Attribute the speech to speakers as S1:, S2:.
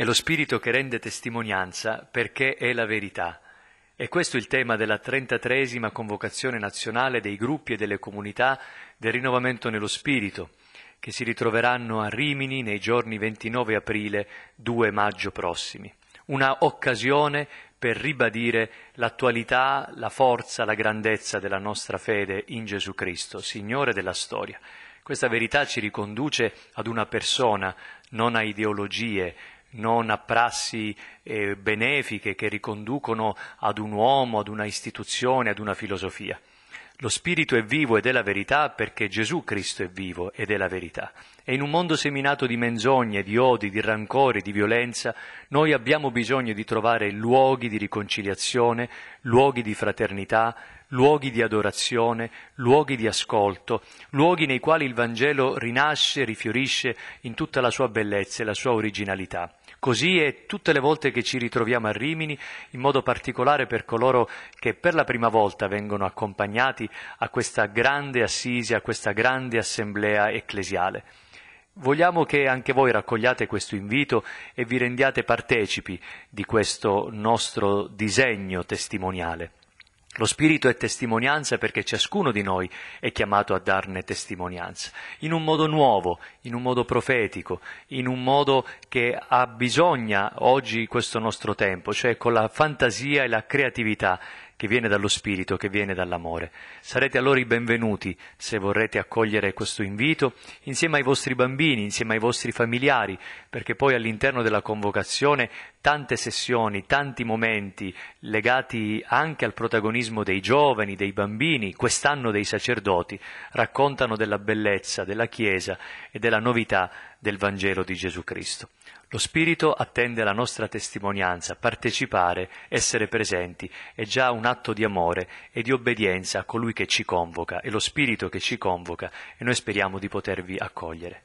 S1: È lo Spirito che rende testimonianza perché è la verità. E questo è il tema della 33 convocazione nazionale dei gruppi e delle comunità del rinnovamento nello Spirito, che si ritroveranno a Rimini nei giorni 29 aprile 2 maggio prossimi. Una occasione per ribadire l'attualità, la forza, la grandezza della nostra fede in Gesù Cristo, Signore della storia. Questa verità ci riconduce ad una persona, non a ideologie, non a prassi eh, benefiche che riconducono ad un uomo, ad una istituzione, ad una filosofia. Lo spirito è vivo ed è la verità perché Gesù Cristo è vivo ed è la verità. E in un mondo seminato di menzogne, di odi, di rancore, di violenza, noi abbiamo bisogno di trovare luoghi di riconciliazione, luoghi di fraternità, luoghi di adorazione, luoghi di ascolto, luoghi nei quali il Vangelo rinasce, rifiorisce in tutta la sua bellezza e la sua originalità. Così è tutte le volte che ci ritroviamo a Rimini, in modo particolare per coloro che per la prima volta vengono accompagnati a questa grande assisi, a questa grande assemblea ecclesiale. Vogliamo che anche voi raccogliate questo invito e vi rendiate partecipi di questo nostro disegno testimoniale. Lo Spirito è testimonianza perché ciascuno di noi è chiamato a darne testimonianza, in un modo nuovo, in un modo profetico, in un modo che ha bisogno oggi questo nostro tempo, cioè con la fantasia e la creatività che viene dallo Spirito, che viene dall'amore. Sarete allora i benvenuti se vorrete accogliere questo invito, insieme ai vostri bambini, insieme ai vostri familiari, perché poi all'interno della convocazione tante sessioni, tanti momenti legati anche al protagonismo dei giovani, dei bambini, quest'anno dei sacerdoti, raccontano della bellezza della Chiesa e della novità del Vangelo di Gesù Cristo. Lo Spirito attende la nostra testimonianza, partecipare, essere presenti, è già un atto di amore e di obbedienza a colui che ci convoca, è lo Spirito che ci convoca e noi speriamo di potervi accogliere.